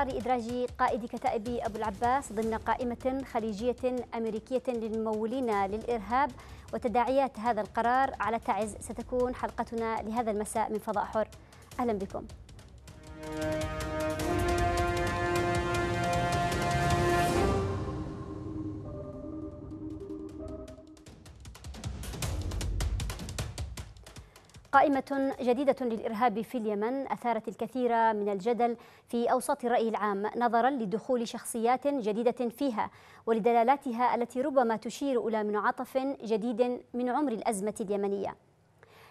قرار إدراج قائد كتائب أبو العباس ضمن قائمة خليجية أمريكية للممولين للإرهاب وتداعيات هذا القرار على تعز ستكون حلقتنا لهذا المساء من فضاء حر أهلا بكم. قائمة جديدة للإرهاب في اليمن أثارت الكثير من الجدل في أوساط الرأي العام نظرا لدخول شخصيات جديدة فيها ولدلالاتها التي ربما تشير إلى منعطف جديد من عمر الأزمة اليمنية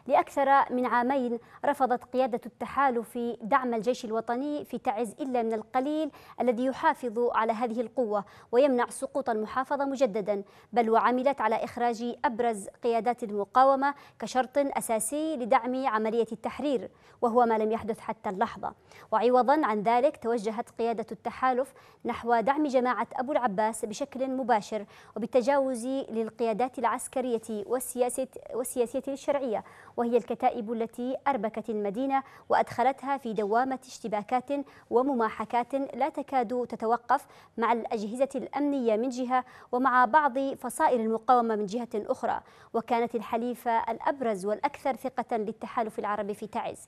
لأكثر من عامين رفضت قيادة التحالف دعم الجيش الوطني في تعز إلا من القليل الذي يحافظ على هذه القوة ويمنع سقوط المحافظة مجددا بل وعملت على إخراج أبرز قيادات المقاومة كشرط أساسي لدعم عملية التحرير وهو ما لم يحدث حتى اللحظة وعوضا عن ذلك توجهت قيادة التحالف نحو دعم جماعة أبو العباس بشكل مباشر وبالتجاوز للقيادات العسكرية والسياسية, والسياسية الشرعية وهي الكتائب التي أربكت المدينة وأدخلتها في دوامة اشتباكات ومماحكات لا تكاد تتوقف مع الأجهزة الأمنية من جهة ومع بعض فصائل المقاومة من جهة أخرى وكانت الحليفة الأبرز والأكثر ثقة للتحالف العربي في تعز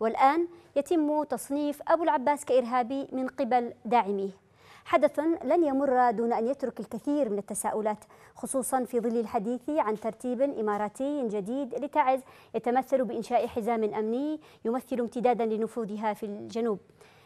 والآن يتم تصنيف أبو العباس كإرهابي من قبل داعميه حدث لن يمر دون أن يترك الكثير من التساؤلات خصوصا في ظل الحديث عن ترتيب إماراتي جديد لتعز يتمثل بإنشاء حزام أمني يمثل امتدادا لنفوذها في الجنوب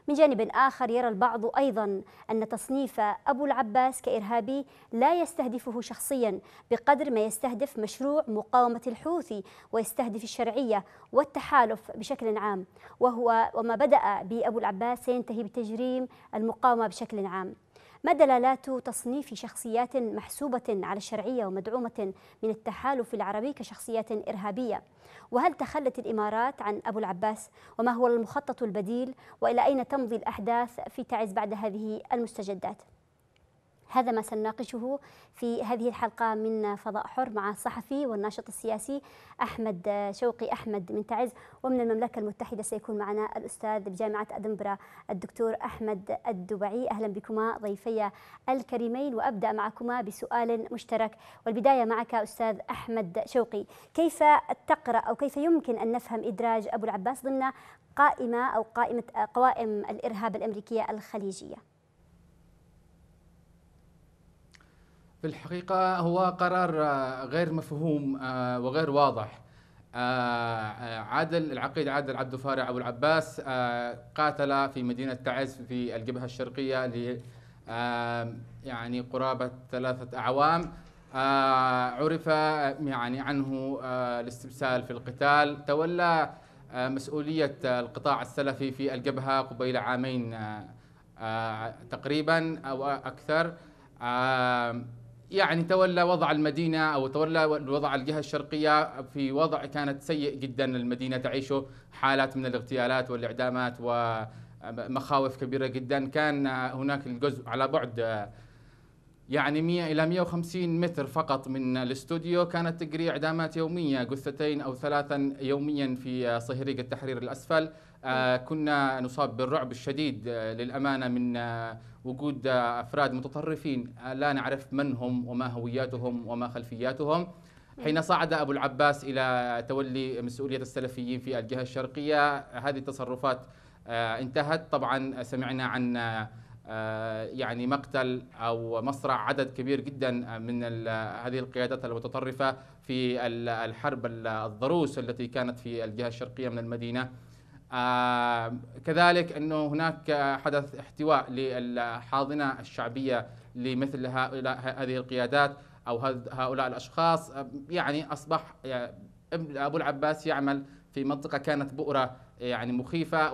من جانب آخر يرى البعض أيضا أن تصنيف أبو العباس كإرهابي لا يستهدفه شخصيا بقدر ما يستهدف مشروع مقاومة الحوثي ويستهدف الشرعية والتحالف بشكل عام وهو وما بدأ بأبو العباس سينتهي بتجريم المقاومة بشكل عام ما دلالات تصنيف شخصيات محسوبة على الشرعية ومدعومة من التحالف العربي كشخصيات إرهابية؟ وهل تخلت الإمارات عن أبو العباس؟ وما هو المخطط البديل؟ وإلى أين تمضي الأحداث في تعز بعد هذه المستجدات؟ هذا ما سنناقشه في هذه الحلقة من فضاء حر مع الصحفي والناشط السياسي أحمد شوقي أحمد من تعز ومن المملكة المتحدة سيكون معنا الأستاذ بجامعة أدنبرا الدكتور أحمد الدبعي أهلا بكما ضيفي الكريمين وأبدأ معكما بسؤال مشترك والبداية معك أستاذ أحمد شوقي كيف تقرأ أو كيف يمكن أن نفهم إدراج أبو العباس ضمن قائمة أو قائمة قوائم الإرهاب الأمريكية الخليجية في الحقيقة هو قرار آه، غير مفهوم آه، وغير واضح آه، عادل العقيد عادل عبد الفارع أبو العباس قاتل في مدينة تعز في الجبهة الشرقية ل يعني قرابة ثلاثة أعوام عرف يعني عنه الاستبسال في القتال تولى مسؤولية القطاع السلفي في الجبهة قبيل عامين تقريبا أو أكثر يعني تولى وضع المدينة أو تولى وضع الجهة الشرقية في وضع كانت سيء جدا المدينة تعيشه حالات من الاغتيالات والإعدامات ومخاوف كبيرة جدا كان هناك الجزء على بعد يعني 100 إلى 150 متر فقط من الاستوديو كانت تجري إعدامات يومية جثتين أو ثلاثا يوميا في صهريج التحرير الأسفل آه كنا نصاب بالرعب الشديد آه للأمانة من آه وجود آه، أفراد متطرفين آه، لا نعرف من هم وما هوياتهم وما خلفياتهم حين صعد أبو العباس إلى تولي مسؤولية السلفيين في الجهة الشرقية هذه التصرفات آه، انتهت طبعا سمعنا عن آه، يعني مقتل او مصرع عدد كبير جدا آه، من هذه القيادات المتطرفه في الحرب الضروس التي كانت في الجهه الشرقيه من المدينه آه، كذلك انه هناك حدث احتواء للحاضنه الشعبيه لمثل هؤلاء هذه القيادات او هؤلاء الاشخاص يعني اصبح ابو العباس يعمل في منطقة كانت بؤرة آه، يعني مخيفة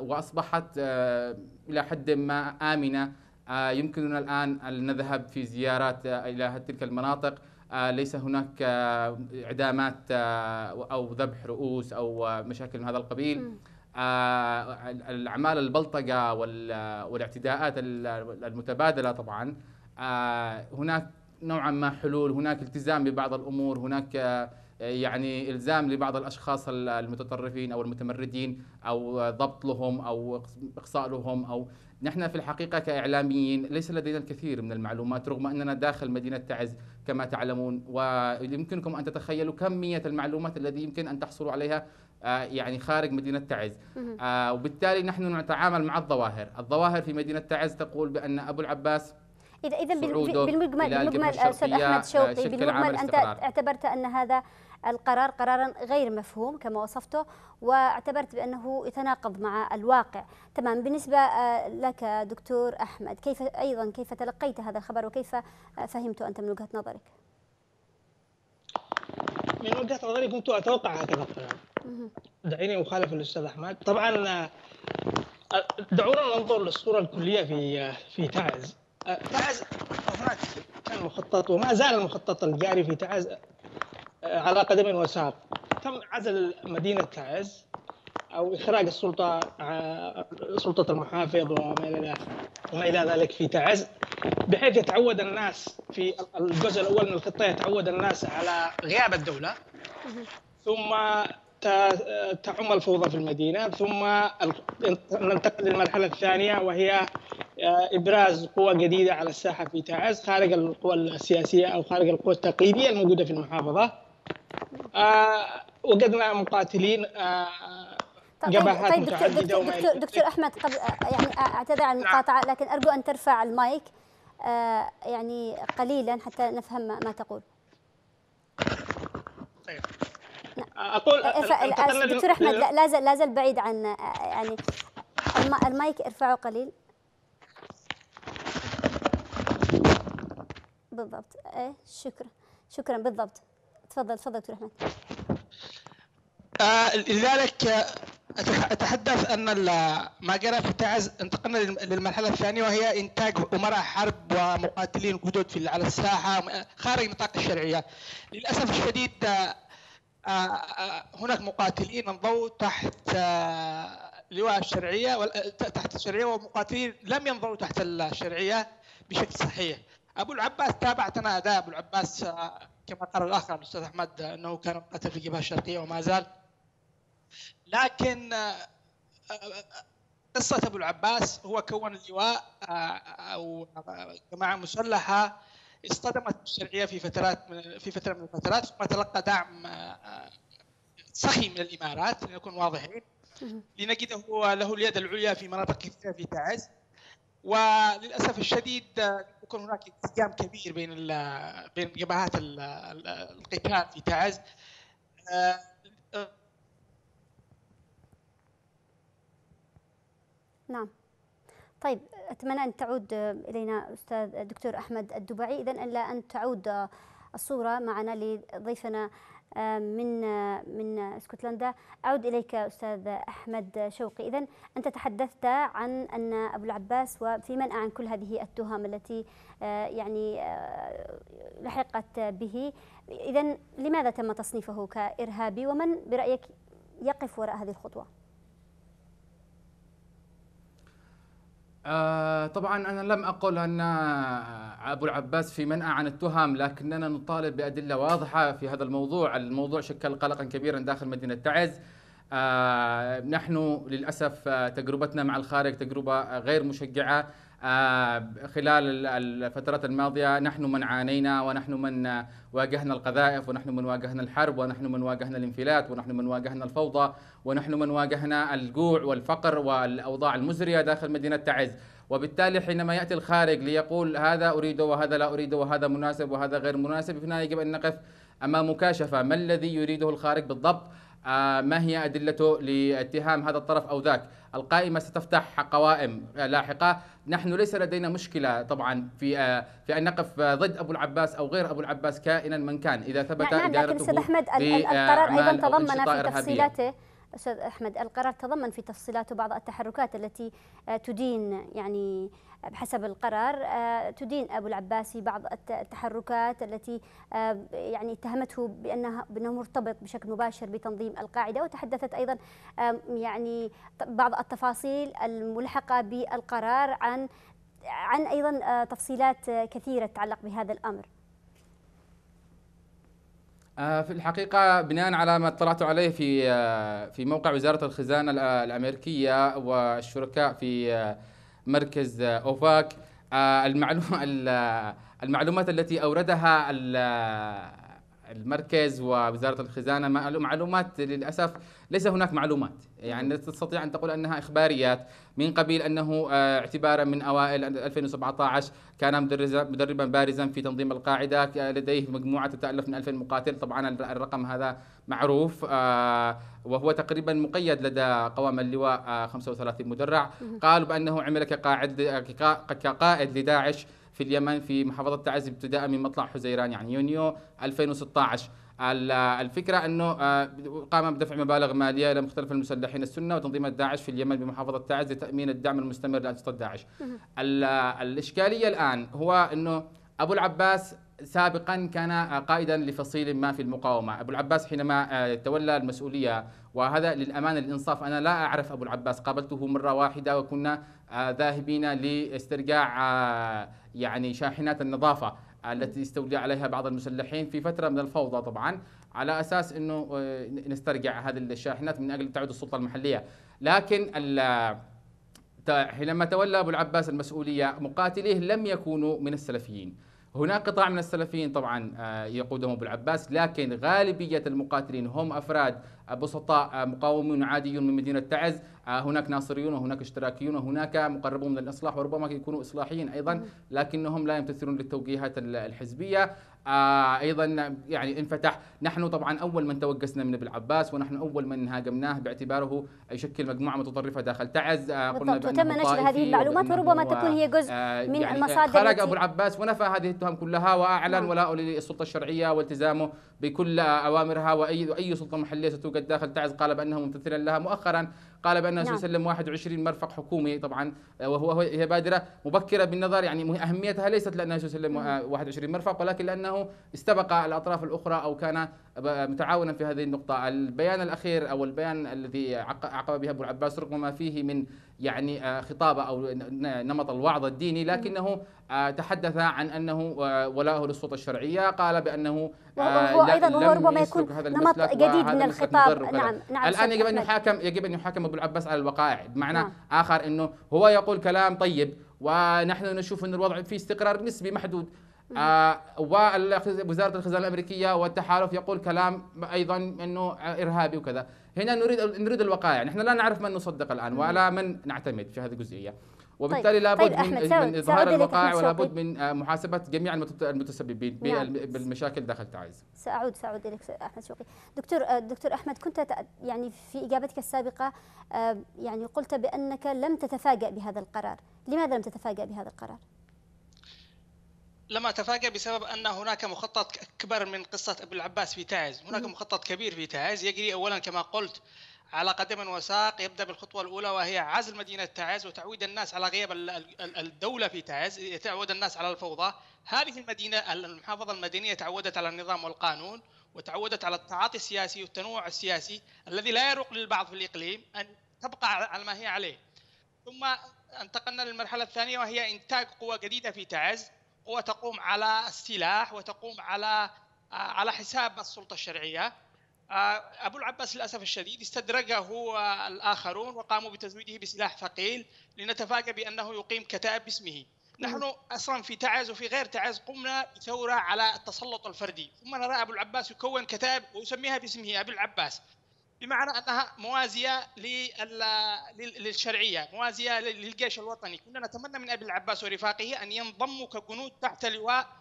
وأصبحت آه، إلى حد ما آمنة آه، يمكننا الآن أن نذهب في زيارات إلى تلك المناطق ليس هناك إعدامات أو ذبح رؤوس أو مشاكل من هذا القبيل الأعمال البلطجة والاعتداءات المتبادلة طبعا هناك نوعا ما حلول هناك التزام ببعض الأمور هناك يعني الزام لبعض الاشخاص المتطرفين او المتمردين او ضبط لهم او اقصاء لهم او نحن في الحقيقه كاعلاميين ليس لدينا الكثير من المعلومات رغم اننا داخل مدينه تعز كما تعلمون ويمكنكم ان تتخيلوا كميه المعلومات التي يمكن ان تحصلوا عليها آه، يعني خارج مدينة تعز آه، وبالتالي نحن نتعامل مع الظواهر الظواهر في مدينة تعز تقول بأن أبو العباس إذا إذا بالمجمل بالمجمل أستاذ أحمد شوقي آه، بالمجمل أنت اعتبرت أن هذا القرار قرارا غير مفهوم كما وصفته واعتبرت بأنه يتناقض مع الواقع تمام بالنسبة آه، لك دكتور أحمد كيف أيضا كيف تلقيت هذا الخبر وكيف آه، فهمته أنت من وجهة نظرك من وجهة نظري كنت أتوقع هكذا القرار دعيني أخالف الأستاذ أحمد طبعا آه، دعونا ننظر للصورة الكلية في في تعز تعز كان مخطط وما زال المخطط الجاري في تعز على قدم وساق تم عزل مدينة تعز أو إخراج السلطة سلطة المحافظ وما إلى وما إلى ذلك في تعز بحيث يتعود الناس في الجزء الأول من الخطة يتعود الناس على غياب الدولة ثم تعم الفوضى في المدينة ثم ننتقل للمرحلة الثانية وهي آه، إبراز قوى جديدة على الساحة في تعز خارج القوى السياسية أو خارج القوى التقليدية الموجودة في المحافظة آه، وجدنا مقاتلين آه، طيب جبهات طيب دكتور, دكتور, دكتور, دكتور احمد قبل آه، يعني اعتذر عن نعم. المقاطعه لكن ارجو ان ترفع المايك يعني قليلا حتى نفهم ما تقول طيب. نعم. اقول دكتور احمد لا زال لا زال بعيد عن يعني المايك ارفعه قليل بالضبط ايه شكرا شكرا بالضبط تفضل تفضل دكتور احمد آه لذلك آه، اتحدث ان ما جرى في تعز انتقلنا للمرحله الثانيه وهي انتاج امراء حرب ومقاتلين جدد في على الساحه خارج نطاق الشرعيه للاسف الشديد آه، آه، هناك مقاتلين انضووا تحت لواء الشرعيه تحت الشرعيه ومقاتلين لم ينضووا تحت الشرعيه بشكل صحيح ابو العباس تابعت انا اداء ابو العباس كما قال الاخر الاستاذ احمد انه كان قتل في الجبهه الشرقيه وما زال لكن آه، آه، آه، قصة أبو العباس هو كون اللواء أو جماعة مسلحة اصطدمت بالشرعية في فترات من في فترة من الفترات ثم تلقى دعم سخي من الإمارات لنكون واضحين لنجده له اليد العليا في مناطق كثيرة في تعز وللاسف الشديد يكون هناك انسجام كبير بين بين جبهات القتال في تعز نعم طيب اتمنى ان تعود الينا استاذ الدكتور احمد الدبعي اذا الا ان تعود الصوره معنا لضيفنا آه، من آه، من اسكتلندا اعود اليك استاذ احمد شوقي اذا انت تحدثت عن ان ابو العباس وفي منأى عن كل هذه التهم التي آه، يعني لحقت به اذا لماذا تم تصنيفه كارهابي ومن برايك يقف وراء هذه الخطوه آه طبعا انا لم اقل ان ابو العباس في منأى عن التهم لكننا نطالب بادله واضحه في هذا الموضوع، الموضوع شكل قلقا كبيرا داخل مدينه تعز. آه، نحن للاسف آه، تجربتنا مع الخارج تجربه غير مشجعه آه، خلال الفترات الماضيه نحن من عانينا ونحن من واجهنا القذائف ونحن من واجهنا الحرب ونحن من واجهنا الانفلات ونحن من واجهنا الفوضى ونحن من واجهنا الجوع والفقر والاوضاع المزريه داخل مدينه تعز. وبالتالي حينما ياتي الخارج ليقول هذا اريده وهذا لا اريده وهذا مناسب وهذا غير مناسب هنا يجب ان نقف امام مكاشفه ما الذي يريده الخارج بالضبط آه، ما هي أدلته لاتهام هذا الطرف أو ذاك القائمة ستفتح قوائم لاحقة نحن ليس لدينا مشكلة طبعا في آه، في أن نقف ضد أبو العباس أو غير أبو العباس كائنا من كان إذا ثبت لا نعم،, نعم لكن أستاذ أحمد القرار أيضا تضمن في تفصيلاته أستاذ أحمد القرار تضمن في تفصيلاته بعض التحركات التي آه، تدين يعني آه، بحسب القرار آه، تدين أبو العباسي بعض التحركات التي يعني اتهمته بأنها بأنه مرتبط بشكل مباشر بتنظيم القاعدة وتحدثت أيضا يعني بعض التفاصيل الملحقة بالقرار عن عن أيضا تفصيلات كثيرة تتعلق بهذا الأمر آه، في الحقيقة بناء على ما اطلعت عليه في آه، في موقع وزارة الخزانة آه، الأمريكية والشركاء في مركز أوفاك المعلومة المعلومات التي أوردها المركز ووزاره الخزانه معلومات للاسف ليس هناك معلومات يعني تستطيع ان تقول انها اخباريات من قبيل انه آه، اعتبارا من اوائل 2017 كان مدربا بارزا في تنظيم القاعده لديه مجموعه تتالف من 2000 مقاتل طبعا الرقم هذا معروف آه، وهو تقريبا مقيد لدى قوام اللواء 35 آه، مدرع قالوا بانه عمل كقاعد كقائد لداعش في اليمن في محافظة تعز ابتداء من مطلع حزيران يعني يونيو 2016 الفكرة أنه آه، قام بدفع مبالغ مالية إلى مختلف المسلحين السنة وتنظيمات داعش في اليمن بمحافظة تعز لتأمين الدعم المستمر لأنشطة داعش الإشكالية الآن هو أنه أبو العباس سابقا كان آه، قائدا لفصيل ما في المقاومة أبو العباس حينما آه، تولى المسؤولية وهذا للأمان الإنصاف أنا لا أعرف أبو العباس قابلته مرة واحدة وكنا ذاهبين لاسترجاع يعني شاحنات النظافه التي استولي عليها بعض المسلحين في فتره من الفوضى طبعا على اساس انه آه، نسترجع هذه الشاحنات من اجل تعود السلطه المحليه لكن حينما تولى ابو العباس المسؤوليه مقاتليه لم يكونوا من السلفيين هناك قطاع من السلفيين طبعا آه، يقودهم ابو العباس لكن غالبيه المقاتلين هم افراد بسطاء آه، مقاومون عاديون من مدينه تعز آه، هناك ناصريون وهناك اشتراكيون وهناك مقربون من الإصلاح وربما يكونوا إصلاحيين أيضا لكنهم لا يمتثلون للتوجيهات الحزبية آه، ايضا يعني انفتح نحن طبعا اول من توجسنا من ابن العباس ونحن اول من هاجمناه باعتباره يشكل مجموعه متطرفه داخل تعز آه، قلنا وتم نشر هذه المعلومات وربما تكون هي جزء من يعني المصادر خرج ابو العباس ونفى هذه التهم كلها واعلن ولاء ولاءه للسلطه الشرعيه والتزامه بكل اوامرها واي اي سلطه محليه ستوجد داخل تعز قال بانه ممتثلا لها مؤخرا قال بأنها نعم. سلم 21 مرفق حكومي طبعا آه، وهو هي بادرة مبكرة بالنظر يعني أهميتها ليست لأنها سلم 21 آه، مرفق ولكن لأنه استبق الأطراف الأخرى أو كان متعاونا في هذه النقطة البيان الأخير أو البيان الذي عقب به أبو العباس رغم ما فيه من يعني آه، خطابة أو نمط الوعظ الديني لكنه آه، تحدث عن أنه آه، ولاه للسلطة الشرعية قال بأنه هو أيضا هو ربما يكون نمط جديد من الخطاب نعم نعم الآن يجب أن يحاكم يجب أن يحاكم أبو العباس على الوقائع بمعنى نعم. آخر أنه هو يقول كلام طيب ونحن نشوف أن الوضع فيه استقرار نسبي محدود آه ووزاره الخزانه الامريكيه والتحالف يقول كلام ايضا انه ارهابي وكذا هنا نريد نريد الوقائع يعني نحن لا نعرف من نصدق الان ولا من نعتمد في هذه الجزئيه طيب. وبالتالي طيب. لابد طيب من, من اظهار الوقائع ولابد من محاسبه جميع المتسببين نعم. بالمشاكل داخل تعز ساعود ساعود اليك احمد شوقي. دكتور آه، دكتور احمد كنت يعني في اجابتك السابقه آه، يعني قلت بانك لم تتفاجأ بهذا القرار، لماذا لم تتفاجأ بهذا القرار؟ لم اتفاجئ بسبب ان هناك مخطط اكبر من قصه ابو العباس في تعز، هناك مخطط كبير في تعز يجري اولا كما قلت على قدم وساق يبدا بالخطوه الاولى وهي عزل مدينه تعز وتعويد الناس على غياب الدوله في تعز، يتعود الناس على الفوضى، هذه المدينه المحافظه المدنيه تعودت على النظام والقانون وتعودت على التعاطي السياسي والتنوع السياسي الذي لا يروق للبعض في الاقليم ان تبقى على ما هي عليه. ثم انتقلنا للمرحله الثانيه وهي انتاج قوى جديده في تعز وتقوم على السلاح وتقوم على آه، على حساب السلطه الشرعيه آه، ابو العباس للاسف الشديد استدرجه آه، الاخرون وقاموا بتزويده بسلاح ثقيل لنتفاجا بانه يقيم كتائب باسمه نحن اصلا في تعز وفي غير تعز قمنا بثوره على التسلط الفردي ثم نرى ابو العباس يكون كتائب ويسميها باسمه ابي العباس بمعنى انها موازيه للشرعيه، موازيه للجيش الوطني، كنا نتمنى من ابي العباس ورفاقه ان ينضموا كجنود تحت لواء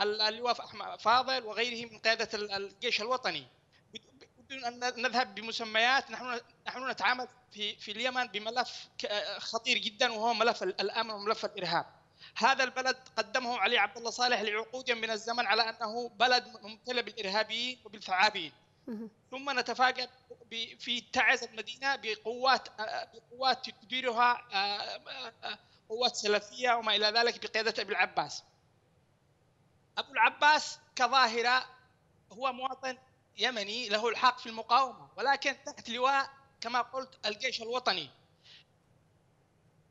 اللواء فاضل وغيره من قياده الجيش الوطني. بدون ان نذهب بمسميات نحن نحن نتعامل في في اليمن بملف خطير جدا وهو ملف الامن وملف الارهاب. هذا البلد قدمه علي عبد الله صالح لعقود من الزمن على انه بلد ممتلئ بالارهابيين وبالثعابين. ثم نتفاجئ في تعز المدينه بقوات بقوات تديرها آه، آه، آه، قوات سلفيه وما الى ذلك بقياده ابي العباس. ابو العباس كظاهره هو مواطن يمني له الحق في المقاومه ولكن تحت لواء كما قلت الجيش الوطني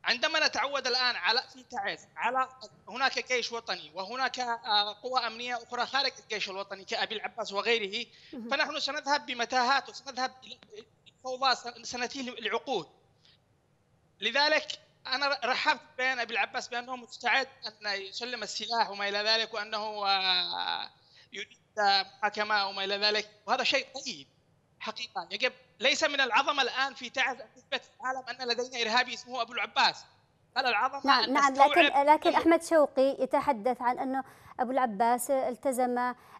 عندما نتعود الان على في تعز على هناك جيش وطني وهناك آه، قوى امنيه اخرى خارج الجيش الوطني كابي العباس وغيره فنحن سنذهب بمتاهات وسنذهب فوضى سنتيه العقود لذلك انا رحبت بين ابي العباس بانه مستعد ان يسلم السلاح وما الى ذلك وانه آه، يريد محاكمه وما الى ذلك وهذا شيء طيب حقيقه يجب ليس من العظمه الان في تثبت العالم ان لدينا ارهابي اسمه ابو العباس هل العظمه نعم نعم لكن لكن احمد شوقي يتحدث عن انه ابو العباس التزم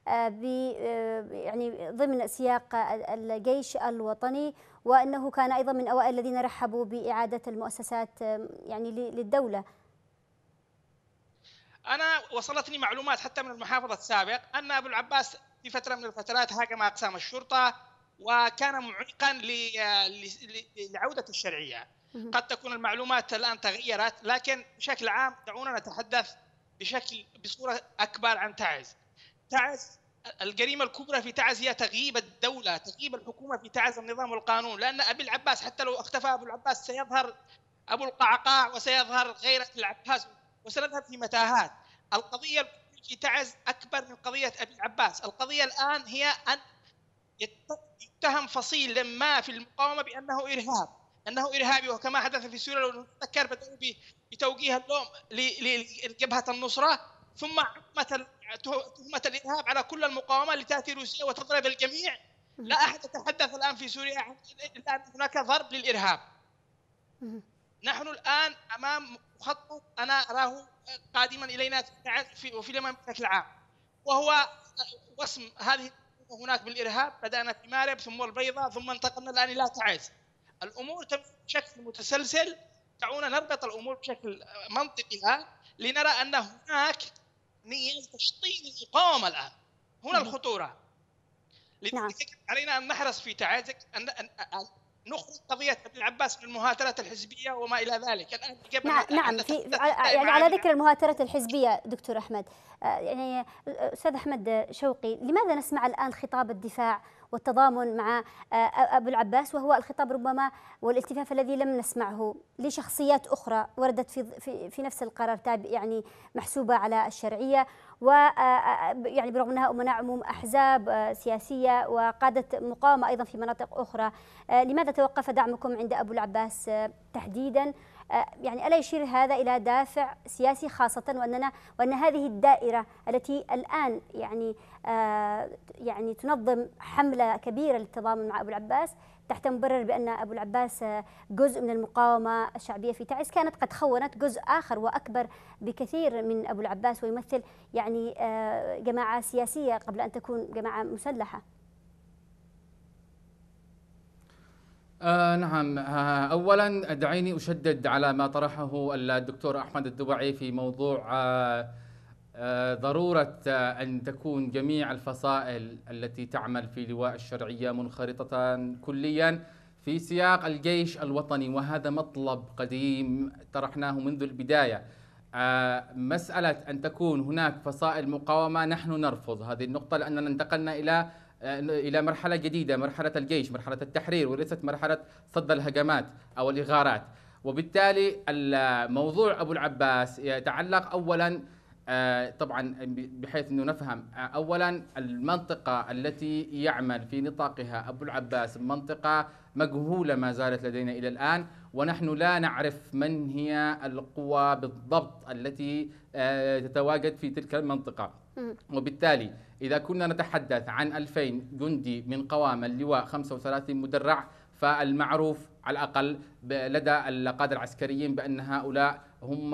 آه، ب آه، يعني ضمن سياق الجيش الوطني وانه كان ايضا من اوائل الذين رحبوا باعاده المؤسسات آه، يعني للدوله انا وصلتني معلومات حتى من المحافظه السابق ان ابو العباس في فتره من الفترات هاجم اقسام الشرطه وكان معيقا لعوده الشرعيه قد تكون المعلومات الان تغيرت لكن بشكل عام دعونا نتحدث بشكل بصوره اكبر عن تعز تعز الجريمه الكبرى في تعز هي تغييب الدوله تغييب الحكومه في تعز النظام والقانون لان ابي العباس حتى لو اختفى ابو العباس سيظهر ابو القعقاع وسيظهر غير العباس وسنذهب في متاهات القضيه في تعز اكبر من قضيه ابي العباس القضيه الان هي ان يتهم فصيلا ما في المقاومه بانه ارهاب انه ارهابي وكما حدث في سوريا لو نتذكر بداوا بتوجيه اللوم لجبهه النصره ثم عمت تهمه الارهاب على كل المقاومه لتاتي روسيا وتضرب الجميع لا احد يتحدث الان في سوريا عن الان هناك ضرب للارهاب نحن الان امام مخطط انا اراه قادما الينا في وفي اليمن بشكل عام وهو وسم هذه هناك بالارهاب بدانا في مارب ثم البيضاء ثم انتقلنا الان الى تعز الامور تم بشكل متسلسل دعونا نربط الامور بشكل منطقي الان لنرى ان هناك نيه تشطيب الاقامه الان هنا نعم. الخطوره نعم. لذلك علينا ان نحرص في تعازك ان نخرج قضيه ابن العباس المهاترات الحزبيه وما الى ذلك الان يعني قبل نعم نعم في يعني على ذكر المهاترات الحزبيه دكتور احمد آه، يعني آه، استاذ احمد شوقي لماذا نسمع الان خطاب الدفاع والتضامن مع آه، أبو العباس وهو الخطاب ربما والالتفاف الذي لم نسمعه لشخصيات أخرى وردت في, في, في نفس القرار تاب يعني محسوبة على الشرعية و آه، آه، يعني برغم انها امناء عموم احزاب سياسيه وقاده مقاومه ايضا في مناطق اخرى لماذا توقف دعمكم عند ابو العباس تحديدا آه، يعني ألا يشير هذا إلى دافع سياسي خاصة وأننا وأن هذه الدائرة التي الآن يعني آه، يعني تنظم حملة كبيرة للتضامن مع أبو العباس تحت مبرر بأن أبو العباس جزء من المقاومة الشعبية في تعز كانت قد خونت جزء آخر وأكبر بكثير من أبو العباس ويمثل يعني آه، جماعة سياسية قبل أن تكون جماعة مسلحة آه نعم آه أولا دعيني أشدد على ما طرحه الدكتور أحمد الدبعي في موضوع آه آه ضرورة آه أن تكون جميع الفصائل التي تعمل في لواء الشرعية منخرطة كليا في سياق الجيش الوطني وهذا مطلب قديم طرحناه منذ البداية آه مسألة أن تكون هناك فصائل مقاومة نحن نرفض هذه النقطة لأننا انتقلنا إلى آه، إلى مرحلة جديدة مرحلة الجيش مرحلة التحرير وليست مرحلة صد الهجمات أو الإغارات وبالتالي موضوع أبو العباس يتعلق أولا آه، طبعا بحيث أنه نفهم آه، أولا المنطقة التي يعمل في نطاقها أبو العباس منطقة مجهولة ما زالت لدينا إلى الآن ونحن لا نعرف من هي القوى بالضبط التي تتواجد في تلك المنطقة وبالتالي إذا كنا نتحدث عن 2000 جندي من قوام اللواء 35 مدرع فالمعروف على الأقل لدى القادة العسكريين بأن هؤلاء هم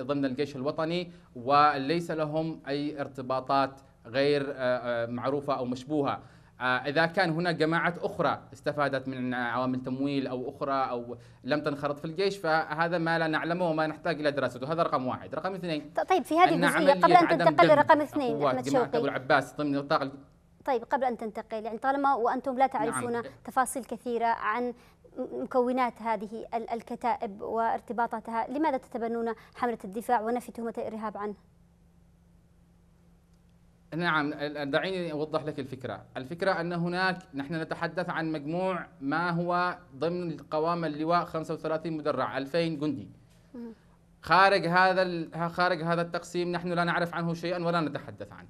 ضمن الجيش الوطني وليس لهم أي ارتباطات غير آه، آه، معروفة أو مشبوهة آه، اذا كان هناك جماعات اخرى استفادت من عوامل تمويل او اخرى او لم تنخرط في الجيش فهذا ما لا نعلمه وما نحتاج الى دراسته هذا رقم واحد رقم اثنين طيب في هذه الجزئيه قبل ان تنتقل لرقم اثنين احمد شوقي ابو العباس ضمن نطاق طيب قبل ان تنتقل يعني طالما وانتم لا تعرفون نعم. تفاصيل كثيره عن مكونات هذه الكتائب وارتباطاتها لماذا تتبنون حمله الدفاع ونفي تهمه الارهاب عنه نعم دعيني أوضح لك الفكرة الفكرة أن هناك نحن نتحدث عن مجموع ما هو ضمن قوام اللواء 35 مدرع 2000 جندي خارج هذا خارج هذا التقسيم نحن لا نعرف عنه شيئا ولا نتحدث عنه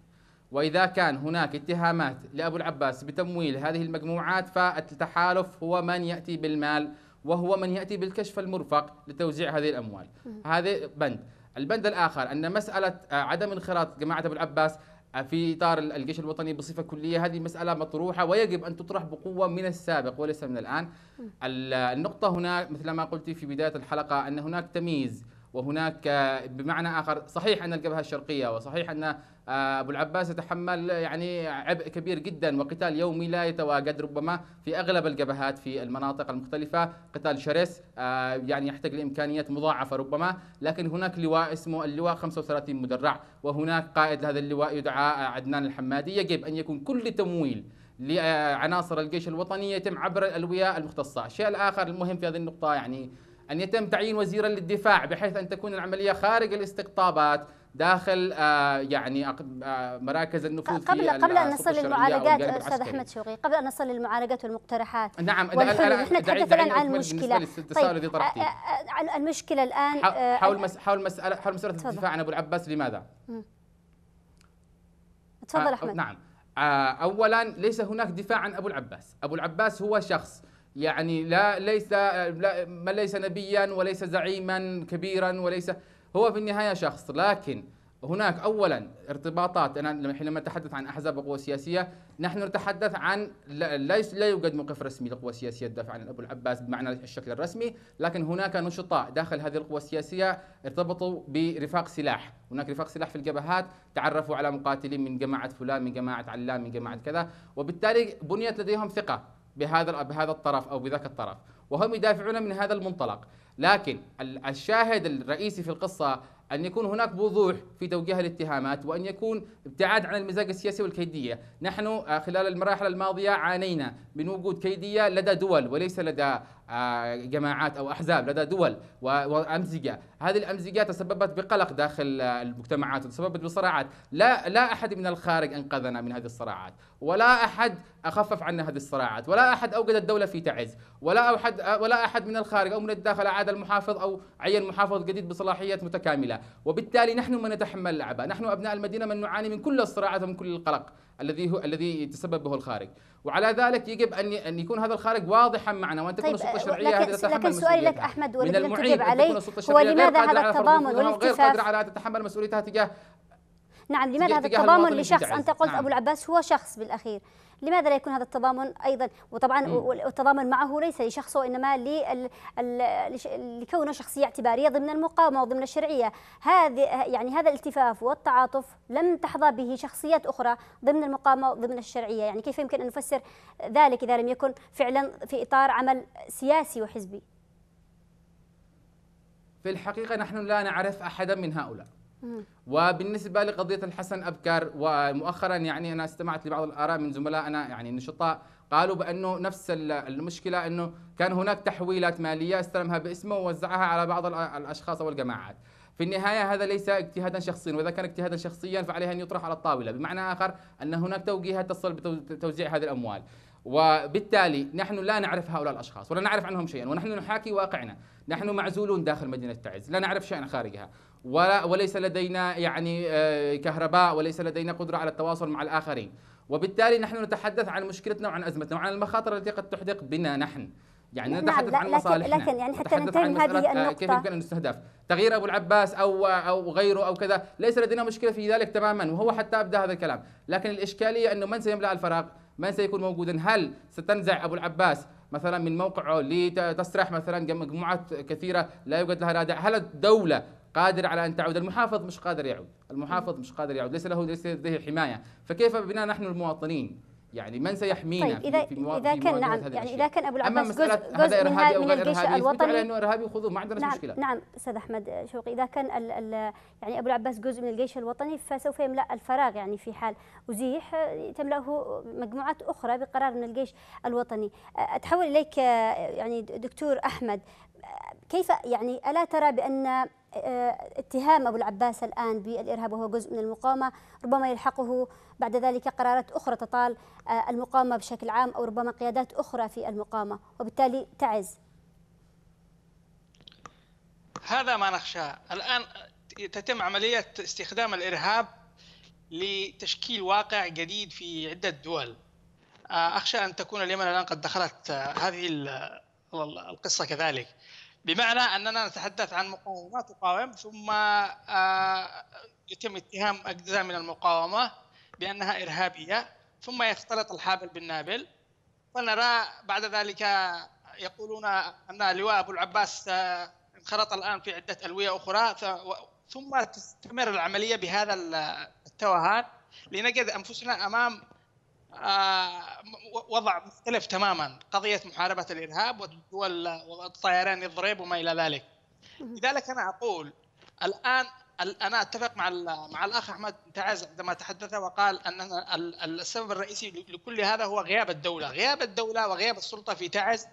وإذا كان هناك اتهامات لأبو العباس بتمويل هذه المجموعات فالتحالف هو من يأتي بالمال وهو من يأتي بالكشف المرفق لتوزيع هذه الأموال هذا بند البند الآخر أن مسألة آه، عدم انخراط جماعة أبو العباس في اطار الجيش الوطني بصفه كليه هذه مساله مطروحه ويجب ان تطرح بقوه من السابق وليس من الان النقطه هنا مثل ما قلت في بدايه الحلقه ان هناك تمييز وهناك بمعنى اخر صحيح ان الجبهه الشرقيه وصحيح ان آه، ابو العباس يتحمل يعني عبء كبير جدا وقتال يومي لا يتواجد ربما في اغلب الجبهات في المناطق المختلفه قتال شرس آه، يعني يحتاج لامكانيات مضاعفه ربما لكن هناك لواء اسمه اللواء 35 مدرع وهناك قائد هذا اللواء يدعى عدنان الحمادي يجب ان يكون كل تمويل لعناصر الجيش الوطني يتم عبر الالويه المختصه الشيء الاخر المهم في هذه النقطه يعني أن يتم تعيين وزيرا للدفاع بحيث أن تكون العملية خارج الاستقطابات داخل آه، يعني آه، مراكز النفوذ قبل قبل ان نصل للمعالجات استاذ احمد شوقي قبل ان نصل للمعالجات والمقترحات نعم نحن نتحدث الان عن المشكله طيب دي المشكله الان حول آه، حول مساله حول مساله الدفاع عن ابو العباس لماذا؟ تفضل احمد نعم اولا ليس هناك دفاع عن ابو العباس ابو العباس هو شخص يعني لا ليس لا من ليس نبيا وليس زعيما كبيرا وليس هو في النهايه شخص لكن هناك اولا ارتباطات انا حينما اتحدث عن احزاب وقوى سياسيه نحن نتحدث عن لا, لا يوجد موقف رسمي لقوى سياسيه تدافع عن ابو العباس بمعنى الشكل الرسمي لكن هناك نشطاء داخل هذه القوى السياسيه ارتبطوا برفاق سلاح هناك رفاق سلاح في الجبهات تعرفوا على مقاتلين من جماعه فلان من جماعه علام من جماعه كذا وبالتالي بنيت لديهم ثقه بهذا بهذا الطرف او بذاك الطرف وهم يدافعون من هذا المنطلق لكن الشاهد الرئيسي في القصه ان يكون هناك وضوح في توجيه الاتهامات وان يكون ابتعاد عن المزاج السياسي والكيديه، نحن آه، خلال المراحل الماضيه عانينا من وجود كيديه لدى دول وليس لدى آه، جماعات او احزاب، لدى دول وامزجه، هذه الامزجه تسببت بقلق داخل آه، المجتمعات وتسببت بصراعات، لا لا احد من الخارج انقذنا من هذه الصراعات، ولا أحد أخفف عنا هذه الصراعات ولا أحد أوجد الدولة في تعز ولا أحد, ولا أحد من الخارج أو من الداخل اعاد المحافظ أو عين محافظ جديد بصلاحيات متكاملة وبالتالي نحن من نتحمل الأعباء نحن أبناء المدينة من نعاني من كل الصراعات ومن كل القلق الذي هو الذي تسبب به الخارج وعلى ذلك يجب ان ان يكون هذا الخارج واضحا معنا وان تكون طيب، السلطه طيب الشرعيه لكن, مسؤوليتها. لكن سؤالي لك احمد واريد ان تجيب عليه هو لماذا هذا التضامن والاكتفاف غير قادره على ان تتحمل مسؤوليتها تجاه نعم لماذا هذا التضامن لشخص أنت قلت نعم. أبو العباس هو شخص بالأخير لماذا لا يكون هذا التضامن أيضا وطبعا والتضامن معه ليس لشخصه إنما لكونه شخصية اعتبارية ضمن المقاومة وضمن الشرعية هذه يعني هذا الالتفاف والتعاطف لم تحظى به شخصيات أخرى ضمن المقاومة وضمن الشرعية يعني كيف يمكن أن نفسر ذلك إذا لم يكن فعلا في إطار عمل سياسي وحزبي في الحقيقة نحن لا نعرف أحدا من هؤلاء وبالنسبه لقضيه الحسن ابكر ومؤخرا يعني انا استمعت لبعض الاراء من زملائنا يعني النشطاء قالوا بانه نفس المشكله انه كان هناك تحويلات ماليه استلمها باسمه ووزعها على بعض الاشخاص او الجماعات. في النهايه هذا ليس اجتهادا شخصيا واذا كان اجتهادا شخصيا فعليه ان يطرح على الطاوله، بمعنى اخر ان هناك توجيهات تصل بتوزيع هذه الاموال. وبالتالي نحن لا نعرف هؤلاء الاشخاص ولا نعرف عنهم شيئا ونحن نحاكي واقعنا، نحن معزولون داخل مدينه تعز، لا نعرف شيئا خارجها، ولا وليس لدينا يعني آه، كهرباء وليس لدينا قدرة على التواصل مع الآخرين وبالتالي نحن نتحدث عن مشكلتنا وعن أزمتنا وعن المخاطر التي قد تحدق بنا نحن يعني نعم، نتحدث عن مصالحنا لكن يعني حتى ننتهي من هذه آه، النقطة كيف يمكن أن نستهدف تغيير أبو العباس أو آه، أو غيره أو كذا ليس لدينا مشكلة في ذلك تماما وهو حتى أبدأ هذا الكلام لكن الإشكالية أنه من سيملأ الفراغ من سيكون موجودا هل ستنزع أبو العباس مثلا من موقعه لتسرح مثلا مجموعات كثيره لا يوجد لها رادع هل الدوله قادر على ان تعود المحافظ مش قادر يعود المحافظ مش قادر يعود ليس له ليس لديه حمايه فكيف بنا نحن المواطنين يعني من سيحمينا طيب إذا, في إذا كان نعم يعني الأشياء. إذا كان أبو العباس جزء, جزء من, هذا من الجيش الوطني على أنه إرهابي وخذوه ما عندنا نعم مشكلة نعم أستاذ أحمد شوقي إذا كان الـ الـ يعني أبو العباس جزء من الجيش الوطني فسوف يملأ الفراغ يعني في حال أزيح تملأه مجموعات أخرى بقرار من الجيش الوطني أتحول إليك يعني دكتور أحمد كيف يعني ألا ترى بأن آه، اتهام أبو العباس الآن بالإرهاب وهو جزء من المقاومة ربما يلحقه بعد ذلك قرارات أخرى تطال آه، المقاومة بشكل عام أو ربما قيادات أخرى في المقاومة وبالتالي تعز هذا ما نخشاه الآن تتم عملية استخدام الإرهاب لتشكيل واقع جديد في عدة دول آه، أخشى أن تكون اليمن الآن قد دخلت هذه القصة كذلك بمعنى اننا نتحدث عن مقاومه تقاوم ثم آه، يتم اتهام اجزاء من المقاومه بانها ارهابيه ثم يختلط الحابل بالنابل ونرى بعد ذلك يقولون ان لواء ابو العباس آه، انخرط الان في عده الويه اخرى ثم تستمر العمليه بهذا التوهان لنجد انفسنا امام آه، وضع مختلف تماما قضيه محاربه الارهاب والدول والطيران الضريب وما الى ذلك لذلك انا اقول الان انا اتفق مع مع الاخ احمد تعز عندما تحدث وقال ان السبب الرئيسي لكل هذا هو غياب الدوله، غياب الدوله وغياب السلطه في تعز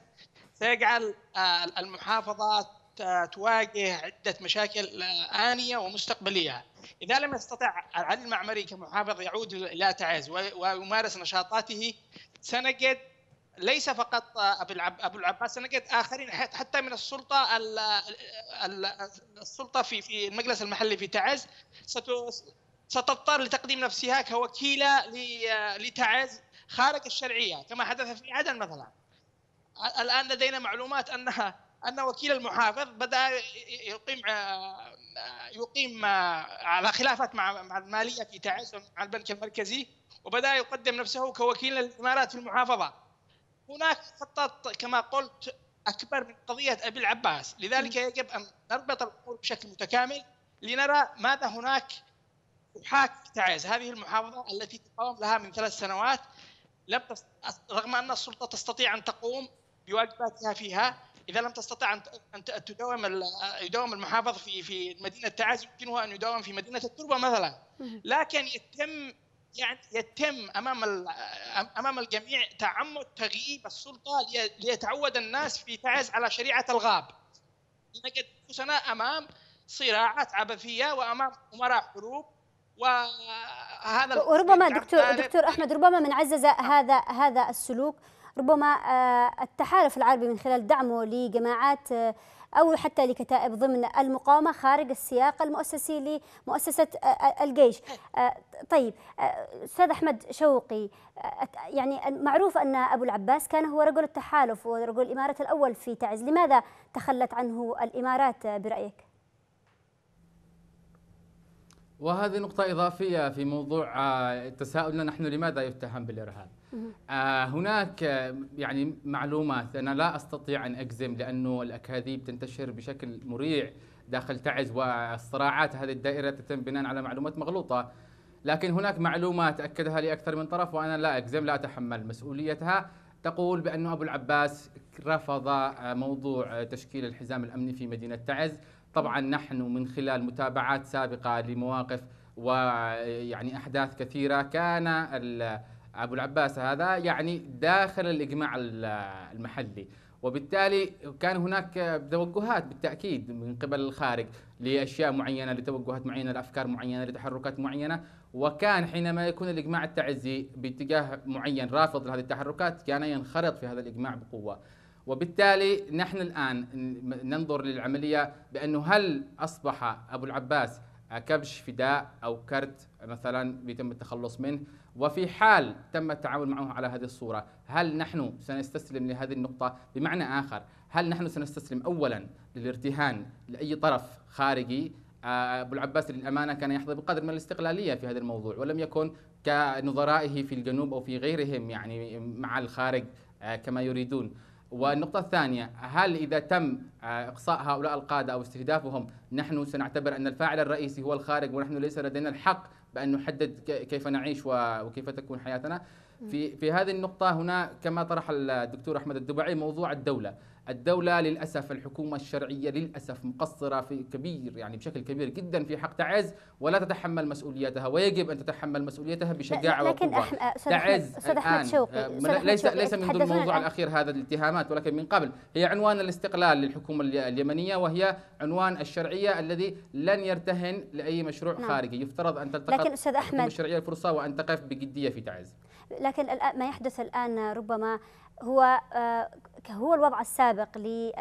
سيجعل آه، المحافظات آه، تواجه عده مشاكل انيه ومستقبليه. إذا لم يستطع العدل المعمري كمحافظ يعود إلى تعز ويمارس نشاطاته سنجد ليس فقط ابو العباس سنجد اخرين حتى من السلطه السلطه في في المجلس المحلي في تعز ستضطر لتقديم نفسها كوكيله لتعز خارج الشرعيه كما حدث في عدن مثلا الان لدينا معلومات انها ان وكيل المحافظ بدا يقيم يقيم على خلافات مع مع الماليه في تعز مع البنك المركزي وبدا يقدم نفسه كوكيل الامارات في المحافظه. هناك خطط كما قلت اكبر من قضيه ابي العباس، لذلك يجب ان نربط الامور بشكل متكامل لنرى ماذا هناك تحاك تعز هذه المحافظه التي تقاوم لها من ثلاث سنوات لم تست... رغم ان السلطه تستطيع ان تقوم بواجباتها فيها اذا لم تستطع ان ان تداوم يداوم المحافظ في في مدينه تعز يمكنه ان يداوم في مدينه التربه مثلا لكن يتم يعني يتم امام امام الجميع تعمد تغييب السلطه ليتعود الناس في تعز على شريعه الغاب نجد انفسنا امام صراعات عبثيه وامام امراء حروب وهذا وربما يعني دكتور دكتور احمد ربما من عزز هذا هذا السلوك ربما آه، التحالف العربي من خلال دعمه لجماعات آه، أو حتى لكتائب ضمن المقاومة خارج السياق المؤسسي لمؤسسة آه، الجيش طيب أستاذ أحمد شوقي يعني معروف أن أبو العباس كان هو رجل التحالف ورجل الإمارة الأول في تعز لماذا تخلت عنه الإمارات برأيك؟ وهذه نقطة إضافية في موضوع آه، تساؤلنا نحن لماذا يتهم بالإرهاب آه، هناك آه، يعني معلومات أنا لا أستطيع أن أجزم لأنه الأكاذيب تنتشر بشكل مريع داخل تعز والصراعات هذه الدائرة تتم بناء على معلومات مغلوطة لكن هناك معلومات أكدها لي أكثر من طرف وأنا لا أجزم لا أتحمل مسؤوليتها تقول بأن أبو العباس رفض موضوع تشكيل الحزام الأمني في مدينة تعز طبعا نحن من خلال متابعات سابقة لمواقف ويعني أحداث كثيرة كان أبو العباس هذا يعني داخل الإجماع المحلي وبالتالي كان هناك توجهات بالتاكيد من قبل الخارج لاشياء معينه لتوجهات معينه لافكار معينه لتحركات معينه وكان حينما يكون الاجماع التعزي باتجاه معين رافض لهذه التحركات كان ينخرط في هذا الاجماع بقوه وبالتالي نحن الآن ننظر للعملية بأنه هل أصبح أبو العباس كبش فداء أو كرت مثلا بيتم التخلص منه وفي حال تم التعامل معه على هذه الصورة هل نحن سنستسلم لهذه النقطة بمعنى آخر هل نحن سنستسلم أولا للارتهان لأي طرف خارجي آه، أبو العباس للأمانة كان يحظى بقدر من الاستقلالية في هذا الموضوع ولم يكن كنظرائه في الجنوب أو في غيرهم يعني مع الخارج آه، كما يريدون والنقطة الثانية هل إذا تم آه، إقصاء هؤلاء القادة أو استهدافهم نحن سنعتبر أن الفاعل الرئيسي هو الخارج ونحن ليس لدينا الحق بأن نحدد كيف نعيش وكيف تكون حياتنا في في هذه النقطة هنا كما طرح الدكتور أحمد الدبعي موضوع الدولة الدولة للأسف الحكومة الشرعية للأسف مقصرة في كبير يعني بشكل كبير جدا في حق تعز ولا تتحمل مسؤوليتها ويجب أن تتحمل مسؤوليتها بشجاعة لكن وقوة أه، تعز الآن أه، أحمد شوقي ليس ليس من ضمن الموضوع الأخير هذا الاتهامات ولكن من قبل هي عنوان الاستقلال للحكومة اليمنية وهي عنوان الشرعية الذي لن يرتهن لأي مشروع نعم. خارجي يفترض أن تلتقط لكن أستاذ أحمد الشرعية الفرصة وأن تقف بجدية في تعز لكن ما يحدث الآن ربما هو آه، هو الوضع السابق للمشهد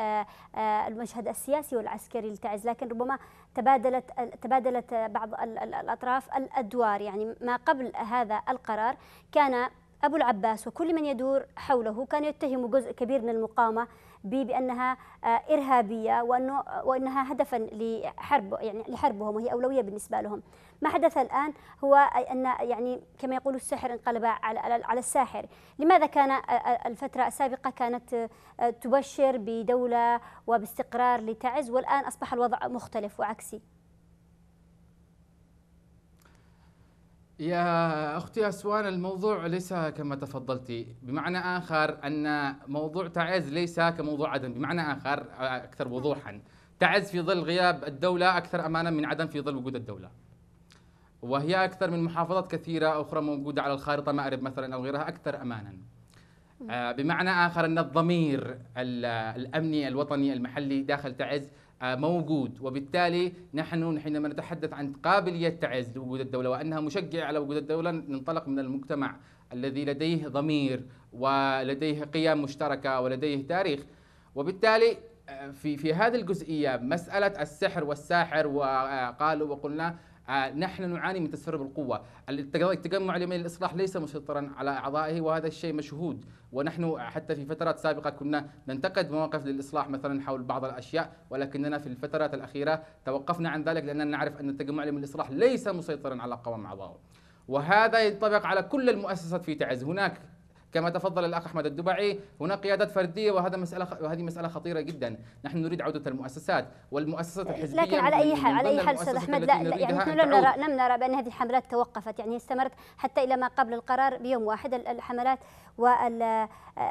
آه، آه، السياسي والعسكري لتعز لكن ربما تبادلت تبادلت بعض الاطراف الادوار يعني ما قبل هذا القرار كان ابو العباس وكل من يدور حوله كان يتهم جزء كبير من المقاومه بانها آه، ارهابيه وانه وانها هدفا لحرب يعني لحربهم وهي اولويه بالنسبه لهم. ما حدث الان هو ان يعني كما يقول السحر انقلب على على الساحر، لماذا كان آه، آه، الفتره السابقه كانت تبشر بدوله وباستقرار لتعز والان اصبح الوضع مختلف وعكسي. يا أختي أسوان الموضوع ليس كما تفضلتي بمعنى آخر أن موضوع تعز ليس كموضوع عدن بمعنى آخر أكثر وضوحا تعز في ظل غياب الدولة أكثر أمانا من عدن في ظل وجود الدولة وهي أكثر من محافظات كثيرة أخرى موجودة على الخارطة مأرب مثلا أو غيرها أكثر أمانا آه، بمعنى اخر ان الضمير الامني الوطني المحلي داخل تعز آه، موجود وبالتالي نحن حينما نتحدث عن قابليه تعز لوجود الدوله وانها مشجعه على وجود الدوله ننطلق من المجتمع الذي لديه ضمير ولديه قيم مشتركه ولديه تاريخ وبالتالي آه، في في هذه الجزئيه مساله السحر والساحر وقالوا وقلنا آه، نحن نعاني من تسرب القوة التجمع اليمين للإصلاح ليس مسيطرا على أعضائه وهذا الشيء مشهود ونحن حتى في فترات سابقة كنا ننتقد مواقف للإصلاح مثلا حول بعض الأشياء ولكننا في الفترات الأخيرة توقفنا عن ذلك لأننا نعرف أن التجمع اليمين للإصلاح ليس مسيطرا على قوام أعضائه وهذا ينطبق على كل المؤسسات في تعز هناك كما تفضل الاخ احمد الدبعي هناك قيادات فرديه وهذا مساله وهذه مساله خطيره جدا نحن نريد عوده المؤسسات والمؤسسات الحزبيه لكن على اي حال على اي حال استاذ احمد لا, لا يعني نحن لم نرى لم نرى بان هذه الحملات توقفت يعني استمرت حتى الى ما قبل القرار بيوم واحد الحملات و آه،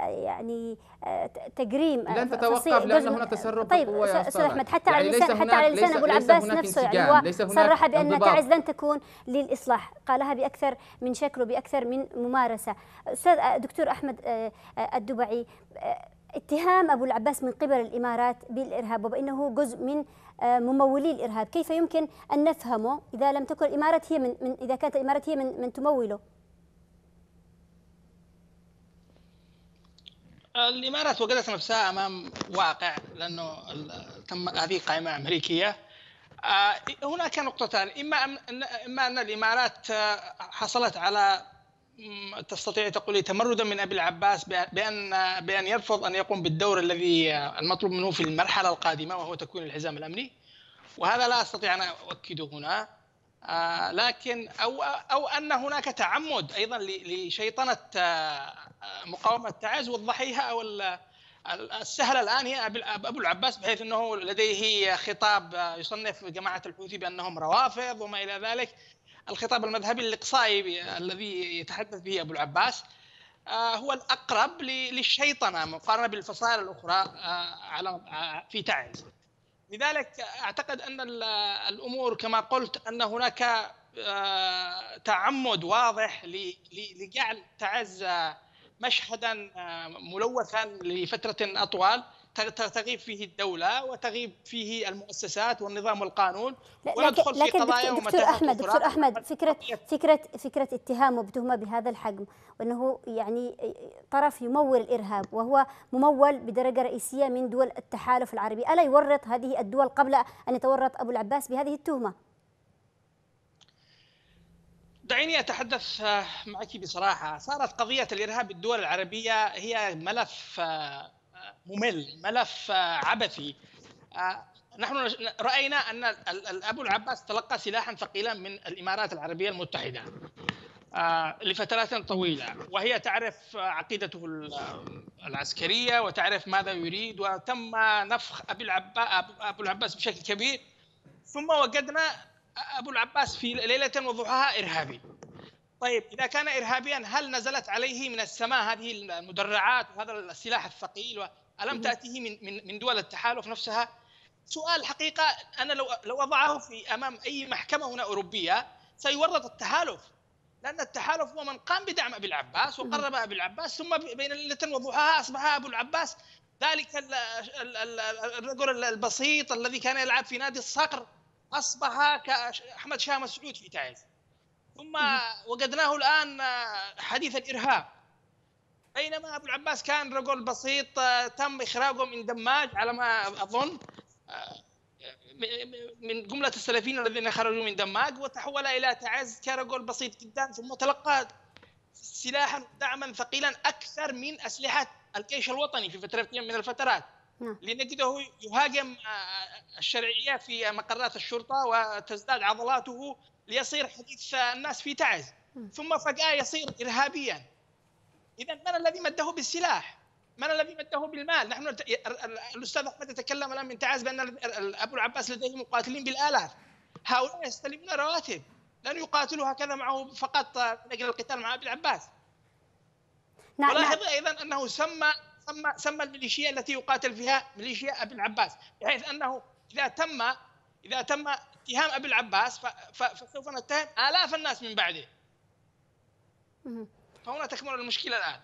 يعني آه، تجريم لن آه، تتوقف لان هناك تسرب طيب استاذ احمد حتى يعني على لسان حتى على لسان ابو العباس نفسه يعني صرح بان تعز لن تكون للاصلاح قالها باكثر من شكل وباكثر من ممارسه استاذ دكتور أحمد آه، آه، الدبعي آه، اتهام أبو العباس من قبل الإمارات بالإرهاب وبأنه جزء من ممولي الإرهاب كيف يمكن أن نفهمه إذا لم تكن الإمارات هي من, من إذا كانت الإمارات هي من, من تموله الامارات وجدت نفسها امام واقع لانه تم هذه قائمه امريكيه هناك نقطتان اما ان اما ان الامارات حصلت على تستطيع تقولي تمردا من ابي العباس بان بان يرفض ان يقوم بالدور الذي المطلوب منه في المرحله القادمه وهو تكوين الحزام الامني وهذا لا استطيع ان اؤكده هنا آه، لكن او او ان هناك تعمد ايضا لشيطنه آه، مقاومه تعز والضحية او السهل الان هي ابو العباس بحيث انه لديه خطاب آه، يصنف جماعه الحوثي بانهم روافض وما الى ذلك الخطاب المذهبي الاقصائي الذي يتحدث به ابو العباس آه، هو الاقرب للشيطنه مقارنه بالفصائل الاخرى آه، على آه، في تعز لذلك اعتقد ان الامور كما قلت ان هناك تعمد واضح لجعل تعز مشهدا ملوثا لفتره اطول تغيب فيه الدوله وتغيب فيه المؤسسات والنظام والقانون وندخل في قضايا دكتور, دكتور احمد دكتور احمد فكره فكره فكره اتهامه بتهمه بهذا الحجم وانه يعني طرف يمول الارهاب وهو ممول بدرجه رئيسيه من دول التحالف العربي الا يورط هذه الدول قبل ان يتورط ابو العباس بهذه التهمه دعيني أتحدث آه، معك بصراحة صارت قضية الإرهاب الدول العربية هي ملف آه، ممل ملف آه، عبثي آه، نحن راينا ان ابو العباس تلقى سلاحا ثقيلا من الامارات العربيه المتحده آه، لفترات طويله وهي تعرف عقيدته العسكريه وتعرف ماذا يريد وتم نفخ ابي العباس ابو العباس بشكل كبير ثم وجدنا ابو العباس في ليله وضحاها ارهابي طيب اذا كان ارهابيا هل نزلت عليه من السماء هذه المدرعات وهذا السلاح الثقيل الم تاتيه من من من دول التحالف نفسها؟ سؤال حقيقه انا لو لو اضعه في امام اي محكمه هنا اوروبيه سيورط التحالف لان التحالف هو من قام بدعم ابي العباس وقرب ابي العباس ثم بين ليله وضحاها اصبح ابو العباس ذلك الرجل البسيط الذي كان يلعب في نادي الصقر اصبح كاحمد شاه مسعود في تعز ثم وجدناه الان حديث الارهاب بينما ابو العباس كان رجل بسيط آه، تم اخراجه من دماج على ما اظن آه، من جملة السلفيين الذين خرجوا من دماج وتحول إلى تعز كرجل بسيط جدا ثم تلقى سلاحا دعما ثقيلا أكثر من أسلحة الجيش الوطني في فترة من الفترات نعم. لنجده يهاجم آه، الشرعية في مقرات الشرطة وتزداد عضلاته ليصير حديث الناس في تعز نعم. ثم فجأة يصير إرهابيا اذا من الذي مده بالسلاح؟ من الذي مده بالمال؟ نحن الاستاذ احمد يتكلم الان من تعز بان ابو العباس لديه مقاتلين بالالاف هؤلاء يستلمون رواتب لن يقاتلوا هكذا معه فقط من اجل القتال مع ابي العباس نعم،, نعم ولاحظ ايضا انه سمى سمى سمى الميليشيا التي يقاتل فيها ميليشيا ابي العباس بحيث انه اذا تم اذا تم اتهام ابي العباس فسوف نتهم الاف الناس من بعده فهنا تكمن المشكلة الآن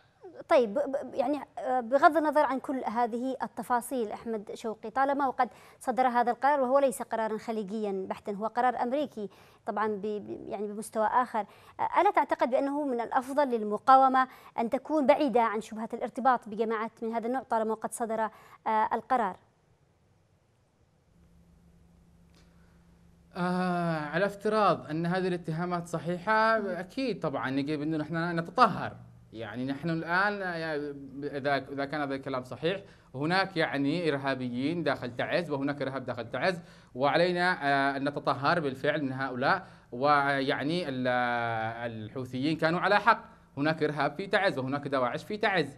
طيب يعني آه، بغض النظر عن كل هذه التفاصيل احمد شوقي طالما وقد صدر هذا القرار وهو ليس قرارا خليجيا بحتا هو قرار امريكي طبعا يعني بمستوى اخر آه، الا تعتقد بانه من الافضل للمقاومه ان تكون بعيده عن شبهه الارتباط بجماعات من هذا النوع طالما وقد صدر آه، القرار آه على افتراض ان هذه الاتهامات صحيحه اكيد طبعا يجب انه نحن نتطهر يعني نحن الان اذا اذا كان هذا الكلام صحيح هناك يعني ارهابيين داخل تعز وهناك ارهاب داخل تعز وعلينا آه، ان نتطهر بالفعل من هؤلاء ويعني الحوثيين كانوا على حق هناك ارهاب في تعز وهناك دواعش في تعز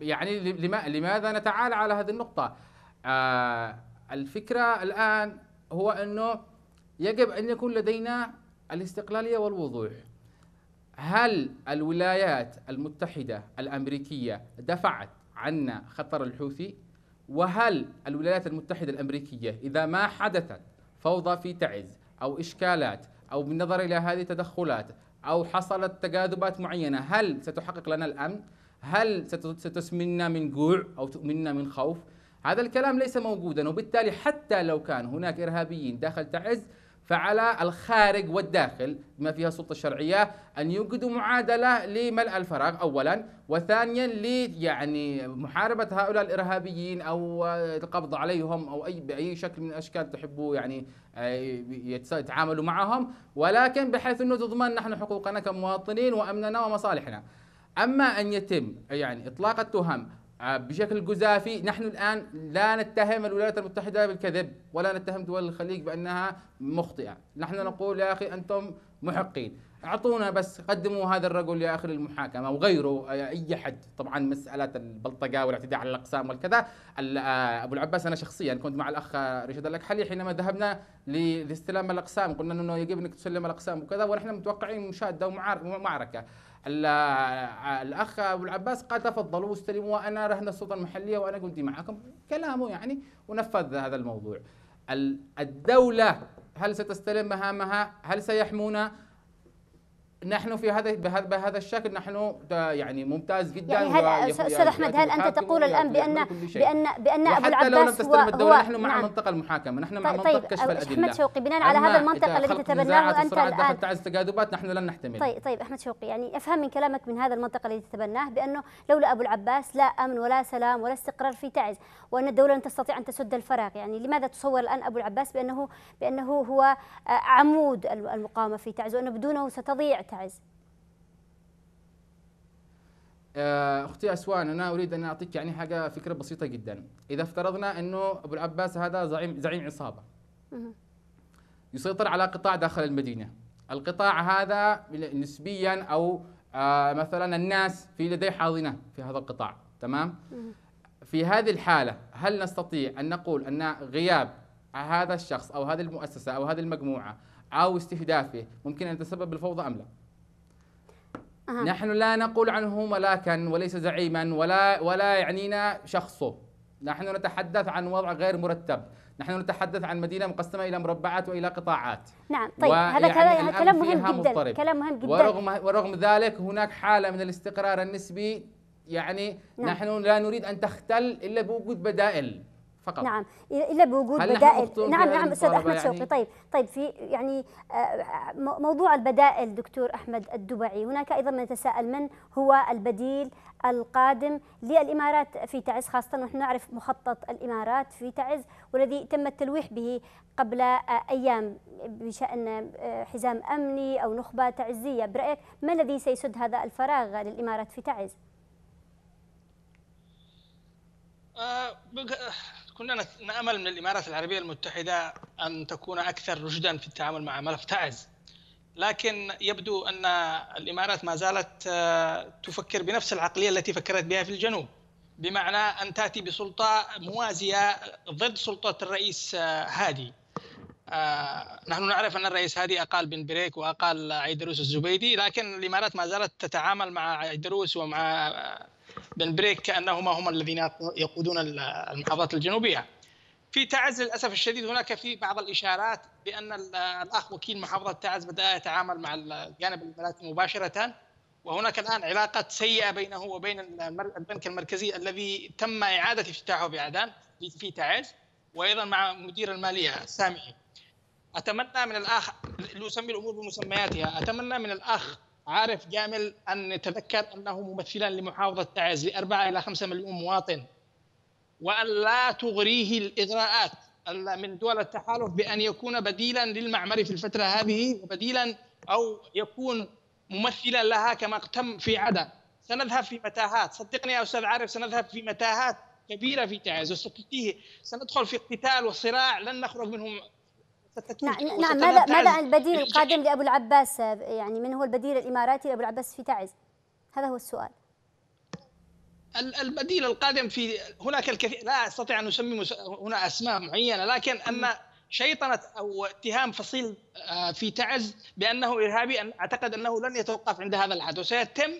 يعني لماذا نتعالى على هذه النقطه آه، الفكره الان هو انه يجب أن يكون لدينا الاستقلالية والوضوح هل الولايات المتحدة الأمريكية دفعت عنا خطر الحوثي؟ وهل الولايات المتحدة الأمريكية إذا ما حدثت فوضى في تعز أو إشكالات أو بالنظر إلى هذه التدخلات أو حصلت تجاذبات معينة هل ستحقق لنا الأمن؟ هل ستسمنا من جوع أو تؤمننا من خوف؟ هذا الكلام ليس موجودا وبالتالي حتى لو كان هناك إرهابيين داخل تعز فعلى الخارج والداخل بما فيها السلطة الشرعية أن يوجدوا معادلة لملء الفراغ أولا وثانيا لي يعني محاربة هؤلاء الإرهابيين أو القبض عليهم أو أي بأي شكل من الأشكال تحبوا يعني آه، يتعاملوا معهم ولكن بحيث أنه تضمن نحن حقوقنا كمواطنين وأمننا ومصالحنا أما أن يتم يعني إطلاق التهم آه، بشكل جزافي نحن الآن لا نتهم الولايات المتحدة بالكذب ولا نتهم دول الخليج بأنها مخطئة نحن نقول يا أخي أنتم محقين اعطونا بس قدموا هذا الرجل يا اخي للمحاكمه وغيره آه، اي حد طبعا مساله البلطجه والاعتداء على الاقسام والكذا آه، ابو العباس انا شخصيا كنت مع الاخ رشيد الاكحلي حينما ذهبنا لاستلام الاقسام قلنا انه يجب انك تسلم الاقسام وكذا ونحن متوقعين مشاده ومعركه الاخ ابو العباس قال تفضلوا واستلموا وانا رهن السلطه المحليه وانا كنت معكم كلامه يعني ونفذ هذا الموضوع الدوله هل ستستلم مهامها؟ هل سيحمونا نحن في هذا بهذا الشكل نحن يعني ممتاز جدا يعني هل استاذ احمد هل انت تقول الان بان بان بان يعني ابو العباس لو لم تستلم الدوله نحن مع نعم. منطقه المحاكمه نحن مع طيب, طيب، منطقه كشف الادله احمد شوقي بناء على هذا المنطق الذي تتبناه انت الان تعز التجاذبات نحن لن نحتمل طيب طيب احمد شوقي يعني افهم من كلامك من هذا المنطق الذي تتبناه بانه لولا ابو العباس لا امن ولا سلام ولا استقرار في تعز وان الدوله لن تستطيع ان تسد الفراغ يعني لماذا تصور الان ابو العباس بانه بانه هو آه، عمود المقاومه في تعز وانه بدونه ستضيع تعز آه، اختي اسوان انا اريد ان اعطيك يعني حاجه فكره بسيطه جدا اذا افترضنا انه ابو العباس هذا زعيم زعيم عصابه يسيطر على قطاع داخل المدينه القطاع هذا نسبيا او آه، مثلا الناس في لديه حاضنه في هذا القطاع تمام في هذه الحاله هل نستطيع ان نقول ان غياب هذا الشخص او هذه المؤسسه او هذه المجموعه او استهدافه ممكن ان يتسبب بالفوضى ام لا؟ أه. نحن لا نقول عنه ملاكا وليس زعيما ولا ولا يعنينا شخصه نحن نتحدث عن وضع غير مرتب نحن نتحدث عن مدينه مقسمه الى مربعات والى قطاعات نعم طيب هذا يعني كلام مهم جدا مضطرب. كلام مهم جدا ورغم ورغم ذلك هناك حاله من الاستقرار النسبي يعني نعم. نحن لا نريد ان تختل الا بوجود بدائل فقط نعم الا بوجود بدائل نعم نعم استاذ احمد يعني شوقي طيب طيب في يعني آه، آه، موضوع البدائل دكتور احمد الدبعي هناك ايضا من يتساءل من هو البديل القادم للامارات في تعز خاصه ونحن نعرف مخطط الامارات في تعز والذي تم التلويح به قبل آه، ايام بشان حزام امني او نخبه تعزيه برايك ما الذي سيسد هذا الفراغ للامارات في تعز؟ كنا نامل من الامارات العربيه المتحده ان تكون اكثر رشدا في التعامل مع ملف تعز لكن يبدو ان الامارات ما زالت آه، تفكر بنفس العقليه التي فكرت بها في الجنوب بمعنى ان تاتي بسلطه موازيه ضد سلطه الرئيس آه، هادي آه، نحن نعرف ان الرئيس هادي اقال بن بريك واقال عيدروس الزبيدي لكن الامارات ما زالت تتعامل مع عيدروس ومع بن بريك كانهما هما الذين يقودون المحافظات الجنوبيه. في تعز للاسف الشديد هناك في بعض الاشارات بان الاخ وكيل محافظه تعز بدا يتعامل مع الجانب الملكي مباشره وهناك الان علاقه سيئه بينه وبين البنك المركزي الذي تم اعاده افتتاحه عدن في تعز وايضا مع مدير الماليه سامعي. اتمنى من الاخ لاسمي الامور بمسمياتها، اتمنى من الاخ عارف جامل أن نتذكر أنه ممثلا لمحافظة تعز لأربعة إلى خمسة مليون مواطن وأن لا تغريه الإغراءات من دول التحالف بأن يكون بديلا للمعمري في الفترة هذه وبديلا أو يكون ممثلا لها كما تم في عدن سنذهب في متاهات صدقني يا أستاذ عارف سنذهب في متاهات كبيرة في تعز وستتيه سندخل في قتال وصراع لن نخرج منه نعم, نعم، ماذا ماذا عن البديل القادم لابو العباس يعني من هو البديل الاماراتي لابو العباس في تعز؟ هذا هو السؤال. البديل القادم في هناك الكثير لا استطيع ان اسمي هنا اسماء معينه لكن اما شيطنه او اتهام فصيل آه، في تعز بانه ارهابي أن اعتقد انه لن يتوقف عند هذا الحد وسيتم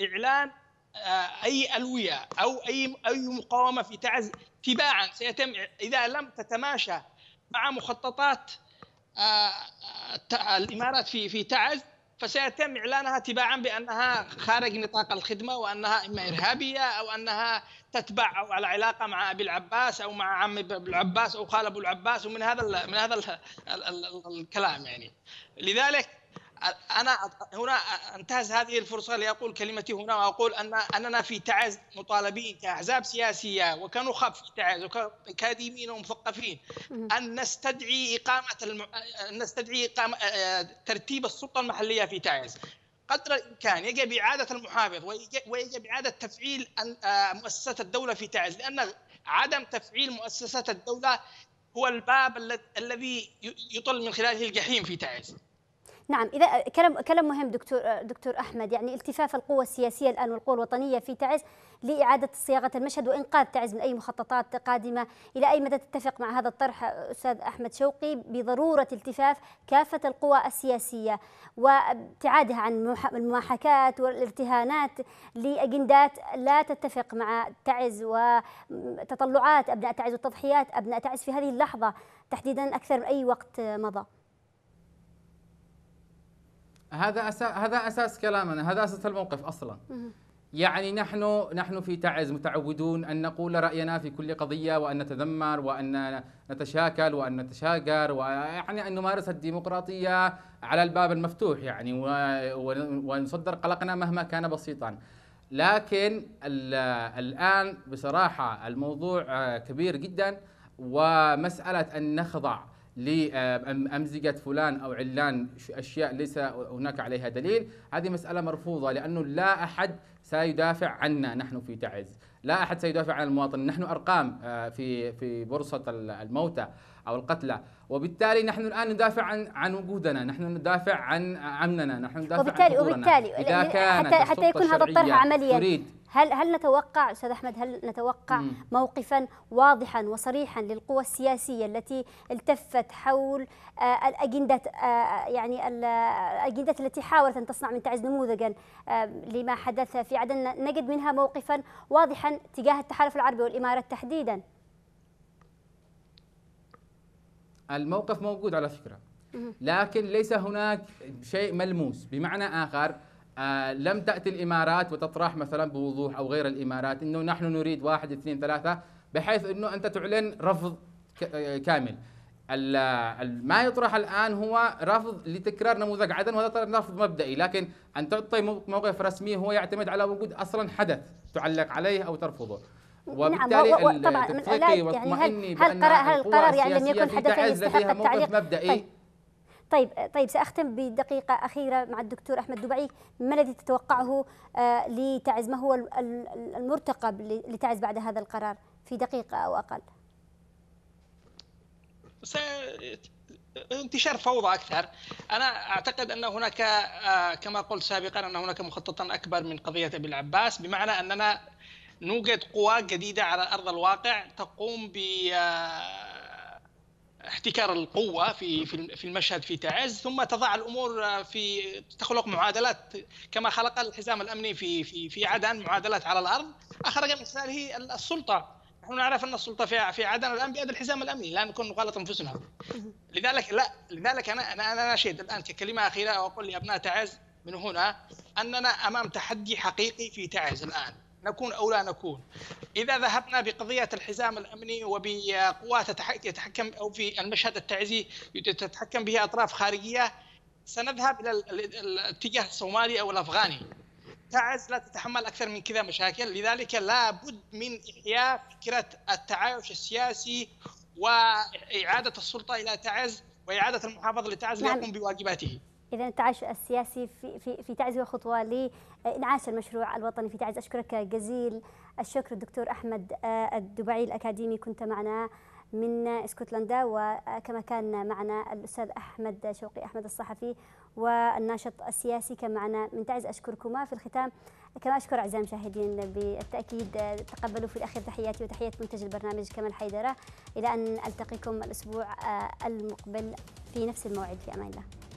اعلان آه، اي الويه او اي اي مقاومه في تعز تباعا سيتم اذا لم تتماشى مع مخططات آه، آه، الامارات في في تعز فسيتم اعلانها تباعا بانها خارج نطاق الخدمه وانها اما ارهابيه او انها تتبع او على علاقه مع ابي العباس او مع عم ابو العباس او خال ابو العباس ومن هذا من هذا الكلام يعني لذلك انا هنا انتهز هذه الفرصه لاقول كلمتي هنا واقول ان اننا في تعز مطالبين كاحزاب سياسيه وكنخب في تعز وكاكاديميين ومثقفين ان نستدعي اقامه الم... ان نستدعي إقامة... آه، ترتيب السلطه المحليه في تعز قدر الامكان يجب اعاده المحافظ ويجب اعاده تفعيل آه، مؤسسات الدوله في تعز لان عدم تفعيل مؤسسات الدوله هو الباب الذي يطل من خلاله الجحيم في تعز نعم اذا كلام كلام مهم دكتور دكتور احمد يعني التفاف القوى السياسيه الان والقوى الوطنيه في تعز لاعاده صياغه المشهد وانقاذ تعز من اي مخططات قادمه الى اي مدى تتفق مع هذا الطرح استاذ احمد شوقي بضروره التفاف كافه القوى السياسيه وابتعادها عن المحاكاه والارتهانات لاجندات لا تتفق مع تعز وتطلعات ابناء تعز وتضحيات ابناء تعز في هذه اللحظه تحديدا اكثر من اي وقت مضى. هذا أسا... هذا اساس كلامنا هذا اساس الموقف اصلا يعني نحن نحن في تعز متعودون ان نقول راينا في كل قضيه وان نتذمر وان نتشاكل وان نتشاجر ويعني ان نمارس الديمقراطيه على الباب المفتوح يعني ونصدر قلقنا مهما كان بسيطا لكن الان بصراحه الموضوع كبير جدا ومساله ان نخضع لأمزجة آه، فلان أو علان أشياء ليس هناك عليها دليل هذه مسألة مرفوضة لأنه لا أحد سيدافع عنا نحن في تعز لا أحد سيدافع عن المواطن نحن أرقام آه، في بورصة الموتى أو القتلى وبالتالي نحن الان ندافع عن عن وجودنا، نحن ندافع عن امننا، نحن ندافع وبالتالي عن وبالتالي اذا كانت حتى حتى يكون هذا الطرح عمليا تريد هل هل نتوقع استاذ احمد هل نتوقع م. موقفا واضحا وصريحا للقوى السياسيه التي التفت حول آه، الاجنده آه، يعني الاجنده التي حاولت ان تصنع من تعز نموذجا آه، لما حدث في عدن نجد منها موقفا واضحا تجاه التحالف العربي والامارات تحديدا؟ الموقف موجود على فكرة لكن ليس هناك شيء ملموس بمعنى آخر آه لم تأتي الإمارات وتطرح مثلا بوضوح أو غير الإمارات أنه نحن نريد واحد اثنين ثلاثة بحيث أنه أنت تعلن رفض آه، كامل ما يطرح الآن هو رفض لتكرار نموذج عدن وهذا رفض مبدئي لكن أن تعطي موقف رسمي هو يعتمد على وجود أصلا حدث تعلق عليه أو ترفضه نعم، وبالتالي نعم طبعا من واطمئني يعني هل قرار هل القرار يعني لم يكن حدثا يستحق التعليق مبدئي طيب. طيب طيب ساختم بدقيقه اخيره مع الدكتور احمد دبعي ما الذي تتوقعه آه، لتعز ما هو المرتقب لتعز بعد هذا القرار في دقيقه او اقل س... انتشار فوضى اكثر انا اعتقد ان هناك آه، كما قلت سابقا ان هناك مخططا اكبر من قضيه ابي العباس بمعنى اننا نوجد قوى جديدة على أرض الواقع تقوم ب آه، احتكار القوة في في المشهد في تعز ثم تضع الأمور آه، في تخلق معادلات كما خلق الحزام الأمني في في في عدن معادلات على الأرض أخرج من خلاله السلطة نحن نعرف أن السلطة في في عدن الآن بيد الحزام الأمني لا نكون نغلط أنفسنا لذلك لا لذلك أنا أنا أنا ناشد الآن ككلمة أخيرة وأقول لأبناء تعز من هنا أننا أمام تحدي حقيقي في تعز الآن نكون او لا نكون اذا ذهبنا بقضيه الحزام الامني وبقوات يتحكم او في المشهد التعزي تتحكم به اطراف خارجيه سنذهب الى الاتجاه الصومالي او الافغاني تعز لا تتحمل اكثر من كذا مشاكل لذلك لابد من احياء فكره التعايش السياسي واعاده السلطه الى تعز واعاده المحافظ لتعز ليقوم بواجباته اذا التعايش السياسي في في في تعزيه وخطوه لانعاش آه، المشروع الوطني في تعز اشكرك جزيل الشكر الدكتور احمد آه، الدبعي الاكاديمي كنت معنا من اسكتلندا وكما آه، كان معنا الاستاذ احمد شوقي احمد الصحفي والناشط السياسي كان معنا من تعز اشكركما في الختام كما اشكر اعزائي المشاهدين بالتاكيد تقبلوا في الاخير تحياتي وتحيه منتج البرنامج كمال حيدره الى ان التقيكم الاسبوع المقبل في نفس الموعد في امان الله